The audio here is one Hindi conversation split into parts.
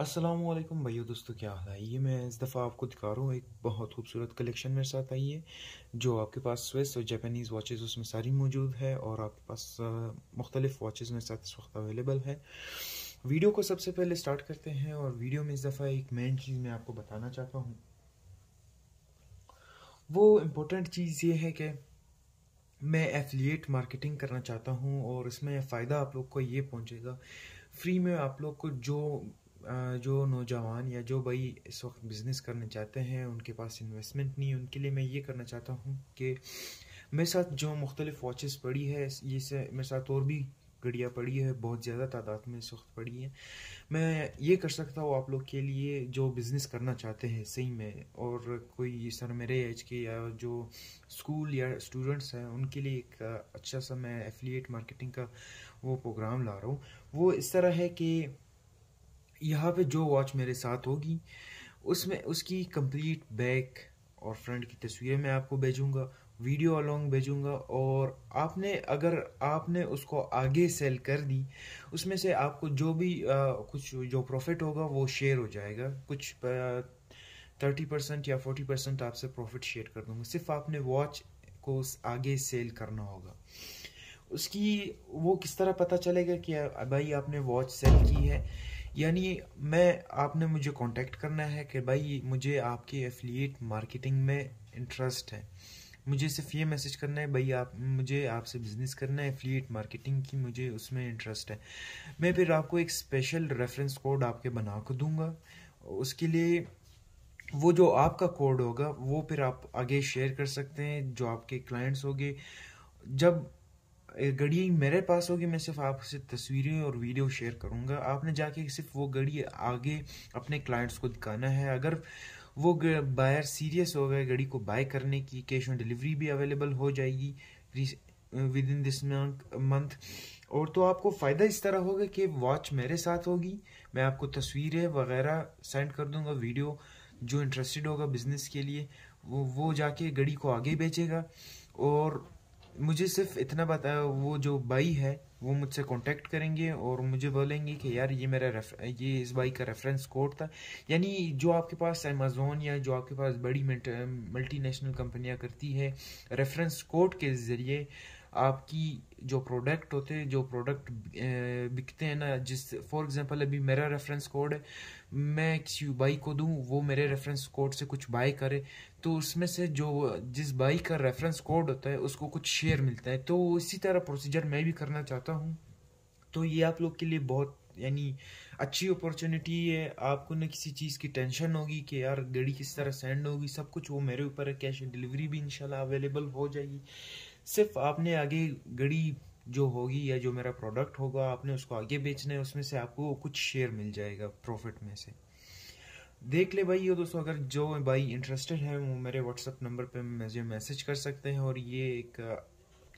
असलम भैया दोस्तों क्या हाल है ये मैं इस दफ़ा आपको दिखा रहा हूँ एक बहुत खूबसूरत कलेक्शन मेरे साथ आई है जो आपके पास स्विस और जापानीज़ वॉचेस उसमें सारी मौजूद है और आपके पास मुख्तलिफ़ वॉचेज़ मेरे साथ इस वक्त अवेलेबल है वीडियो को सबसे पहले स्टार्ट करते हैं और वीडियो में इस दफ़ा एक मेन चीज़ मैं आपको बताना चाहता हूँ वो इम्पोर्टेंट चीज़ ये है कि मैं एफिलट मार्केटिंग करना चाहता हूँ और इसमें फ़ायदा आप लोग को ये पहुँचेगा फ्री में आप लोग को जो जो नौजवान या जो भाई इस वक्त बिज़नेस करना चाहते हैं उनके पास इन्वेस्टमेंट नहीं उनके लिए मैं ये करना चाहता हूँ कि मेरे साथ जो मुख्तलिफ़ वॉचेस पड़ी है ये से मेरे साथ और भी घड़ियाँ पड़ी है बहुत ज़्यादा तादाद में इस वक्त पड़ी है मैं ये कर सकता हूँ आप लोग के लिए जो बिज़नेस करना चाहते हैं सही में और कोई सर मेरे एज के या जो स्कूल या स्टूडेंट्स हैं उनके लिए एक अच्छा सा मैं एफिलिएट मार्केटिंग का वो प्रोग्राम ला रहा हूँ वो इस तरह है कि यहाँ पे जो वॉच मेरे साथ होगी उसमें उसकी कंप्लीट बैक और फ्रंट की तस्वीरें मैं आपको भेजूँगा वीडियो अलॉन्ग भेजूँगा और आपने अगर आपने उसको आगे सेल कर दी उसमें से आपको जो भी आ, कुछ जो प्रॉफिट होगा वो शेयर हो जाएगा कुछ थर्टी परसेंट या फोर्टी परसेंट आपसे प्रॉफिट शेयर कर दूँगा सिर्फ आपने वॉच को आगे सेल करना होगा उसकी वो किस तरह पता चलेगा कि भाई आपने वॉच सेल की है यानी मैं आपने मुझे कांटेक्ट करना है कि भाई मुझे आपके एफिलिएट मार्केटिंग में इंटरेस्ट है मुझे सिर्फ ये मैसेज करना है भाई आप मुझे आपसे बिज़नेस करना है एफिलिएट मार्केटिंग की मुझे उसमें इंटरेस्ट है मैं फिर आपको एक स्पेशल रेफरेंस कोड आपके बना कर दूंगा उसके लिए वो जो आपका कोड होगा वो फिर आप आगे शेयर कर सकते हैं जो आपके क्लाइंट्स होंगे जब घड़ी मेरे पास होगी मैं सिर्फ आपसे तस्वीरें और वीडियो शेयर करूंगा आपने जाके सिर्फ वो घड़ी आगे अपने क्लाइंट्स को दिखाना है अगर वो बायर सीरियस हो गए घड़ी को बाय करने की कैश ऑन डिलीवरी भी अवेलेबल हो जाएगी विद इन दिस मंथ और तो आपको फ़ायदा इस तरह होगा कि वॉच मेरे साथ होगी मैं आपको तस्वीरें वगैरह सेंड कर दूंगा वीडियो जो इंटरेस्टेड होगा बिजनेस के लिए वो वो जाके घड़ी को आगे बेचेगा और मुझे सिर्फ इतना पता है वो जो बाई है वो मुझसे कांटेक्ट करेंगे और मुझे बोलेंगे कि यार ये मेरा ये इस बाइक का रेफरेंस कोड था यानी जो आपके पास अमेजोन या जो आपके पास बड़ी मल्टी नेशनल कंपनियाँ करती है रेफरेंस कोड के ज़रिए आपकी जो प्रोडक्ट होते हैं जो प्रोडक्ट बिकते हैं ना जिस फॉर एग्जांपल अभी मेरा रेफरेंस कोड है मैं किसी बाई को दूं वो मेरे रेफरेंस कोड से कुछ बाई करे तो उसमें से जो जिस बाइक का रेफरेंस कोड होता है उसको कुछ शेयर मिलता है तो इसी तरह प्रोसीजर मैं भी करना चाहता हूँ तो ये आप लोग के लिए बहुत यानी अच्छी अपॉर्चुनिटी है आपको ना किसी चीज़ की टेंशन होगी कि यार गड़ी किस तरह सेंड होगी सब कुछ वो मेरे ऊपर है कैश ऑन डिलीवरी भी इंशाल्लाह अवेलेबल हो जाएगी सिर्फ आपने आगे गड़ी जो होगी या जो मेरा प्रोडक्ट होगा आपने उसको आगे बेचना है उसमें से आपको कुछ शेयर मिल जाएगा प्रॉफिट में से देख ले भाई ये दोस्तों अगर जो भाई इंटरेस्टेड है वो मेरे व्हाट्सअप नंबर पे मुझे मैसेज कर सकते हैं और ये एक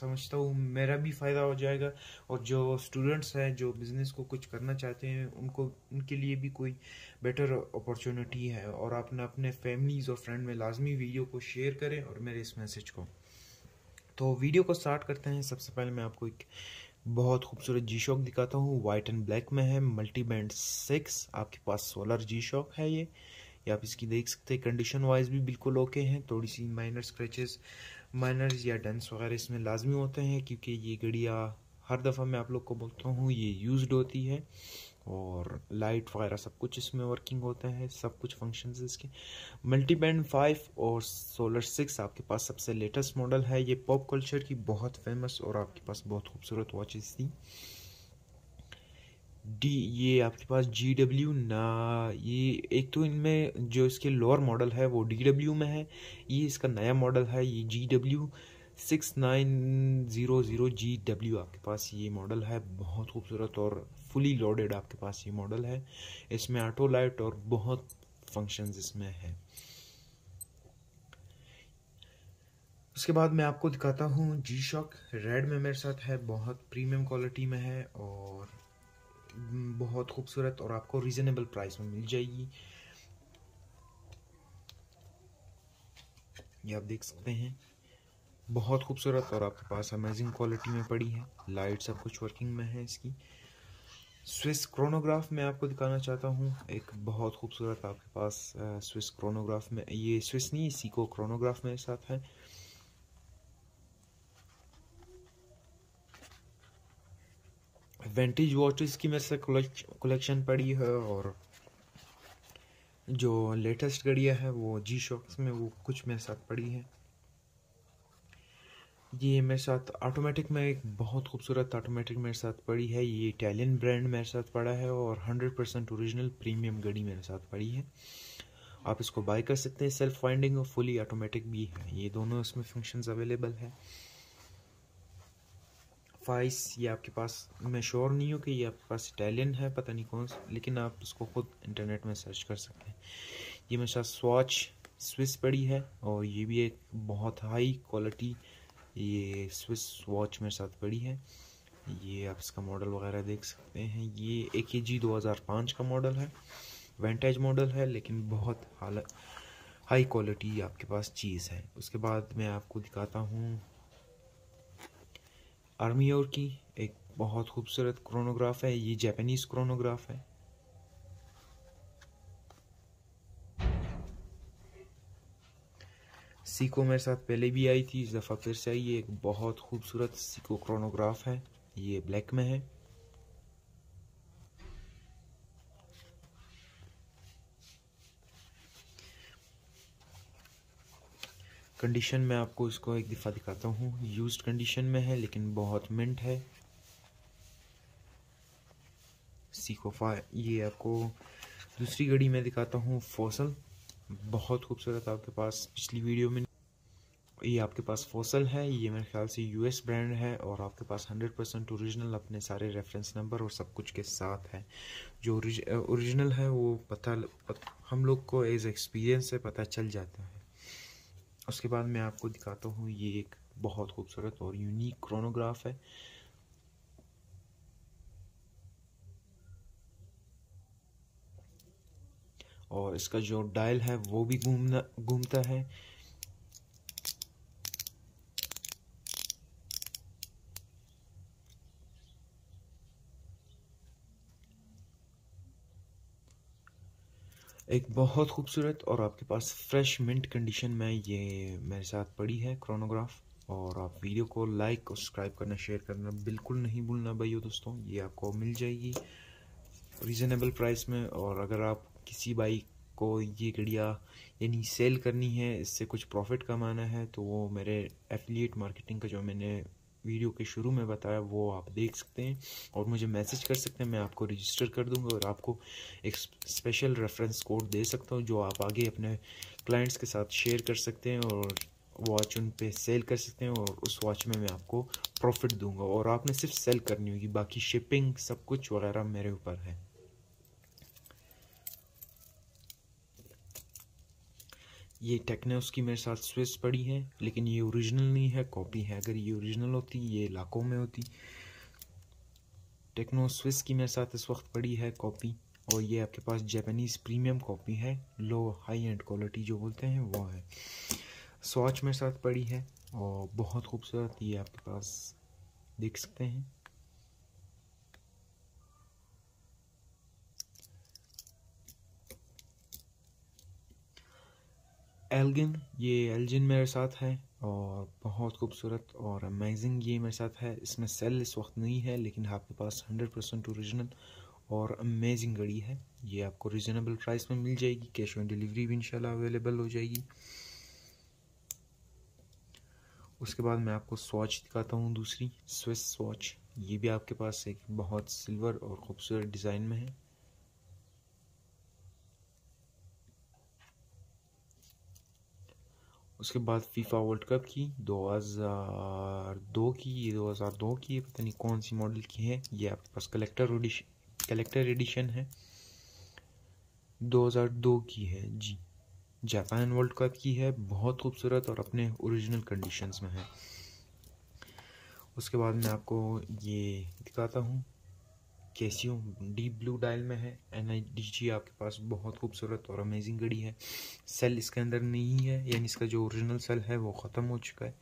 समझता हूँ मेरा भी फ़ायदा हो जाएगा और जो स्टूडेंट्स हैं जो बिज़नेस को कुछ करना चाहते हैं उनको उनके लिए भी कोई बेटर अपॉर्चुनिटी है और आपने अपने फैमिलीज़ और फ्रेंड में लाजमी वीडियो को शेयर करें और मेरे इस मैसेज को तो वीडियो को स्टार्ट करते हैं सबसे पहले मैं आपको एक बहुत खूबसूरत जी शॉक दिखाता हूँ वाइट एंड ब्लैक में है मल्टी बैंड सिक्स आपके पास सोलर जी शॉक है ये या आप इसकी देख सकते हैं कंडीशन वाइज भी बिल्कुल ओके हैं थोड़ी सी माइनर स्क्रैचेस माइनर या डेंस वगैरह इसमें लाजमी होते हैं क्योंकि ये घड़िया हर दफ़ा मैं आप लोग को बोलता हूँ ये यूज़ होती है और लाइट वगैरह सब कुछ इसमें वर्किंग होता है सब कुछ फंक्शन इसके मल्टी बैंड फाइव और सोलर सिक्स आपके पास सबसे लेटेस्ट मॉडल है ये पॉप कल्चर की बहुत फेमस और आपके पास बहुत खूबसूरत वॉचेस थी डी ये आपके पास जी डब्ल्यू ना ये एक तो इनमें जो इसके लोअर मॉडल है वो डी डब्ल्यू में है ये इसका नया मॉडल है ये G W six nine zero zero G W आपके पास ये मॉडल है बहुत खूबसूरत और फुली लोडेड आपके पास ये मॉडल है इसमें ऑटो लाइट और बहुत फंक्शंस इसमें है उसके बाद मैं आपको दिखाता हूँ जी शॉक रेड में मेरे साथ है बहुत प्रीमियम क्वालिटी में है और बहुत खूबसूरत और आपको रीजनेबल प्राइस में मिल जाएगी ये आप देख सकते हैं बहुत खूबसूरत और आपके पास अमेजिंग क्वालिटी में पड़ी है लाइट सब कुछ वर्किंग में है इसकी स्विस क्रोनोग्राफ में आपको दिखाना चाहता हूँ एक बहुत खूबसूरत आपके पास स्विस क्रोनोग्राफ में ये स्विस नहीं सीको क्रोनोग्राफ मेरे साथ है वेंटेज वॉचेस की मेरे से कलेक्शन पड़ी है और जो लेटेस्ट घड़ियाँ हैं वो जी शॉक्स में वो कुछ मेरे साथ पड़ी हैं ये मेरे साथ ऑटोमेटिक में एक बहुत खूबसूरत ऑटोमेटिक मेरे साथ पड़ी है ये इटालियन ब्रांड मेरे साथ पड़ा है और हंड्रेड परसेंट औरिजिनल प्रीमियम गड़ी मेरे साथ पड़ी है आप इसको बाय कर सकते हैं सेल्फ फाइंडिंग और फुली ऑटोमेटिक भी है ये दोनों इसमें फंक्शंस अवेलेबल है फाइस ये आपके पास मैं श्योर नहीं हूँ कि ये आपके पास इटालियन है पता नहीं कौन सा लेकिन आप इसको खुद इंटरनेट में सर्च कर सकते हैं ये मेरे साथ स्वाच स्विस पड़ी है और ये भी एक बहुत हाई क्वालिटी ये स्विस वॉच मेरे साथ पड़ी है ये आप इसका मॉडल वगैरह देख सकते हैं ये ए के जी दो हज़ार पाँच का मॉडल है वेंटेज मॉडल है लेकिन बहुत हालत हाई क्वालिटी आपके पास चीज़ है उसके बाद मैं आपको दिखाता हूँ आर्मी और की एक बहुत खूबसूरत क्रोनोग्राफ है ये जापानीज़ क्रोनोग्राफ है सीको मेरे साथ पहले भी आई थी इस दफ़ा फिर से आई ये एक बहुत खूबसूरत सीको क्रोनोग्राफ है ये ब्लैक में है कंडीशन में आपको इसको एक दफ़ा दिखाता हूँ यूज्ड कंडीशन में है लेकिन बहुत मिंट है सीको ये आपको दूसरी घड़ी में दिखाता हूँ फोसल बहुत खूबसूरत आपके पास पिछली वीडियो में ये आपके पास फोसल है ये मेरे ख्याल से यूएस ब्रांड है और आपके पास 100 परसेंट औरिजिनल अपने सारे रेफरेंस नंबर और सब कुछ के साथ है जो ओरिजिनल है वो पता हम लोग को एज एक्सपीरियंस से पता चल जाता है उसके बाद मैं आपको दिखाता हूँ ये एक बहुत खूबसूरत और यूनिक क्रोनोग्राफ है और इसका जो डायल है वो भी घूमना घूमता है एक बहुत खूबसूरत और आपके पास फ्रेश मिंट कंडीशन में ये मेरे साथ पड़ी है क्रोनोग्राफ और आप वीडियो को लाइक और सब्सक्राइब करना शेयर करना बिल्कुल नहीं भूलना भैया दोस्तों ये आपको मिल जाएगी रीज़नेबल प्राइस में और अगर आप किसी बाइक को ये घड़िया यानी सेल करनी है इससे कुछ प्रॉफिट कमाना है तो वो मेरे एफिलिएट मार्केटिंग का जो मैंने वीडियो के शुरू में बताया वो आप देख सकते हैं और मुझे मैसेज कर सकते हैं मैं आपको रजिस्टर कर दूंगा और आपको एक स्पेशल रेफरेंस कोड दे सकता हूँ जो आप आगे अपने क्लाइंट्स के साथ शेयर कर सकते हैं और वॉच उन पे सेल कर सकते हैं और उस वॉच में मैं आपको प्रॉफिट दूंगा और आपने सिर्फ सेल करनी होगी बाकी शिपिंग सब कुछ वगैरह मेरे ऊपर है ये टेक्नोस की मेरे साथ स्विस पड़ी है लेकिन ये ओरिजिनल नहीं है कॉपी है अगर ये ओरिजिनल होती ये लाखों में होती टेक्नो स्विस की मेरे साथ इस वक्त पड़ी है कॉपी और ये आपके पास जापानीज़ प्रीमियम कॉपी है लो हाई एंड क्वालिटी जो बोलते हैं वो है स्वाच मेरे साथ पड़ी है और बहुत खूबसूरत ये आपके पास देख सकते हैं एल्गिन ये एल्जिन मेरे साथ है और बहुत खूबसूरत और अमेजिंग ये मेरे साथ है इसमें सेल इस वक्त नहीं है लेकिन आपके पास हंड्रेड परसेंट औरिजिनल और अमेजिंग घड़ी है ये आपको रिजनेबल प्राइस में मिल जाएगी कैश ऑन डिलीवरी भी इंशाल्लाह अवेलेबल हो जाएगी उसके बाद मैं आपको स्वाच दिखाता हूँ दूसरी स्विस स्वाच ये भी आपके पास एक बहुत सिल्वर और ख़ूबसूरत डिज़ाइन में है उसके बाद फीफा वर्ल्ड कप की 2002 की 2002 की पता नहीं कौन सी मॉडल की है ये आपके पास कलेक्टर कलेक्टर एडिशन है 2002 की है जी जापान वर्ल्ड कप की है बहुत खूबसूरत और अपने ओरिजिनल कंडीशंस में है उसके बाद मैं आपको ये दिखाता हूँ कैसी डीप ब्लू डायल में है एन आई डी जी आपके पास बहुत खूबसूरत और अमेजिंग घड़ी है सेल इसके अंदर नहीं है यानी इसका जो ओरिजिनल सेल है वो ख़त्म हो चुका है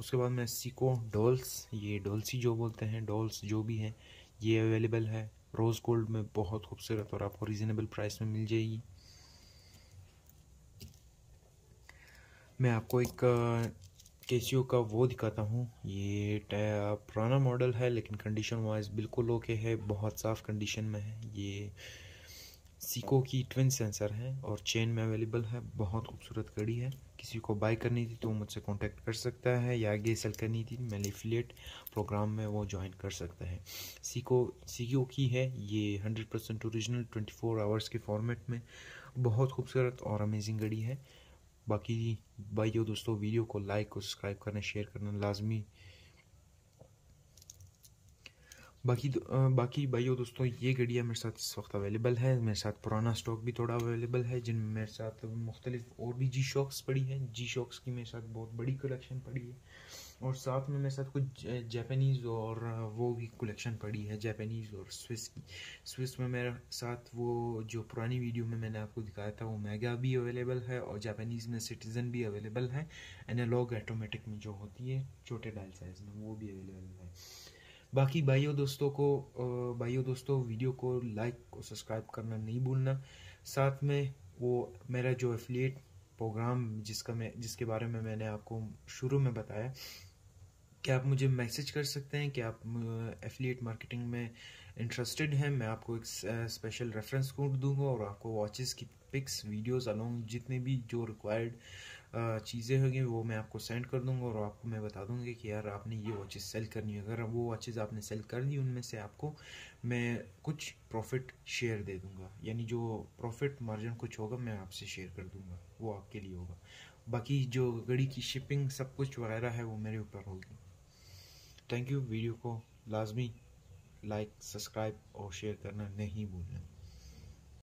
उसके बाद में सिको डॉल्स ये डॉल्सी जो बोलते हैं डॉल्स जो भी हैं ये अवेलेबल है रोज़ गोल्ड में बहुत खूबसूरत और आपको रिजनेबल प्राइस में मिल जाएगी मैं आपको एक केसीओ का वो दिखाता हूँ ये पुराना मॉडल है लेकिन कंडीशन वाइज बिल्कुल ओके है बहुत साफ़ कंडीशन में है ये सीको की ट्विन सेंसर है और चेन में अवेलेबल है बहुत खूबसूरत कड़ी है किसी को बाय करनी थी तो मुझसे कांटेक्ट कर सकता है या आगे सेल करनी थी मैं लिफलेट प्रोग्राम में वो ज्वाइन कर सकता है सीको सीओ की है ये 100% ओरिजिनल 24 आवर्स के फॉर्मेट में बहुत खूबसूरत और अमेजिंग कड़ी है बाकी भाई जो दोस्तों वीडियो को लाइक और सब्सक्राइब करना शेयर करना लाजमी बाकी बाकी भाइयों दोस्तों ये घड़ियाँ मेरे साथ इस वक्त अवेलेबल है मेरे साथ पुराना स्टॉक भी थोड़ा अवेलेबल है जिनमें मेरे साथ मुख्तलिफ और भी जी शॉक्स पड़ी हैं जी शॉक्स की मेरे साथ बहुत बड़ी कलेक्शन पड़ी है और साथ में मेरे साथ कुछ जापानीज़ और वो भी कलेक्शन पड़ी है जापानीज़ और स्विस की स्विस में मेरे साथ वो जो पुरानी वीडियो में मैंने आपको दिखाया था वो मेगा भी अवेलेबल है और जापानीज़ में सिटीज़न भी अवेलेबल है एनालॉग ऑटोमेटिक में जो होती है छोटे डायल साइज में वो भी अवेलेबल है बाकी भाइयों दोस्तों को भाइयों दोस्तों वीडियो को लाइक और सब्सक्राइब करना नहीं भूलना साथ में वो मेरा जो एफिलिएट प्रोग्राम जिसका मैं जिसके बारे में मैंने आपको शुरू में बताया क्या आप मुझे मैसेज कर सकते हैं कि आप एफिलिएट मार्केटिंग में इंटरेस्टेड हैं मैं आपको एक स्पेशल रेफरेंस कोड दूंगा और आपको वॉचेस की पिक्स वीडियोस अलोंग जितने भी जो रिक्वायर्ड चीज़ें होंगी वो मैं आपको सेंड कर दूंगा और आपको मैं बता दूंगा कि यार आपने ये वॉचेस सेल करनी है अगर वो वॉचेस आपने सेल कर दी उनमें से आपको मैं कुछ प्रॉफिट शेयर दे दूंगा यानी जो प्रॉफिट मार्जिन कुछ होगा मैं आपसे शेयर कर दूंगा वो आपके लिए होगा बाकी जो गड़ी की शिपिंग सब कुछ वगैरह है वो मेरे ऊपर होगी थैंक यू वीडियो को लाजमी लाइक सब्सक्राइब और शेयर करना नहीं भूलना